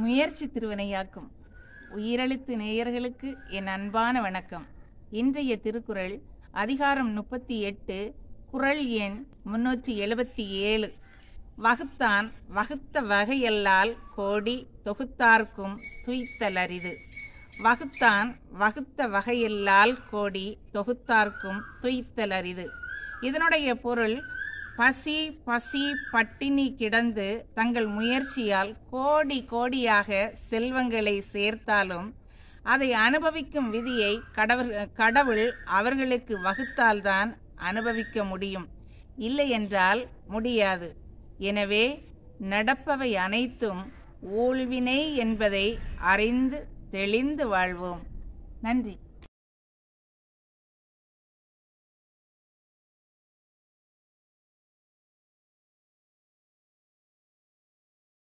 முயற்சி திருவினையாக்கும் உயிரெழுத்து நேயர்களுக்கு என் அன்பான வணக்கம் இன்றைய திருக்குறள் அதிகாரம் முப்பத்தி எட்டு குரல் எண் முன்னூற்றி எழுபத்தி ஏழு வகுத்தான் வகுத்த வகையல்லால் கோடி தொகுத்தார்க்கும் துய்த்தல் அரிது வகுத்தான் வகுத்த வகையல்லால் கோடி தொகுத்தார்க்கும் துய்த்தல் அரிது இதனுடைய பொருள் பசி பசி பட்டினி கிடந்து தங்கள் முயற்சியால் கோடி கோடியாக செல்வங்களை சேர்த்தாலும் அதை அனுபவிக்கும் விதியை கடவுள் கடவுள் அவர்களுக்கு வகுத்தால்தான் அனுபவிக்க முடியும் இல்லையென்றால் முடியாது எனவே நடப்பவை அனைத்தும் ஊழ்வினை என்பதை அறிந்து தெளிந்து வாழ்வோம் நன்றி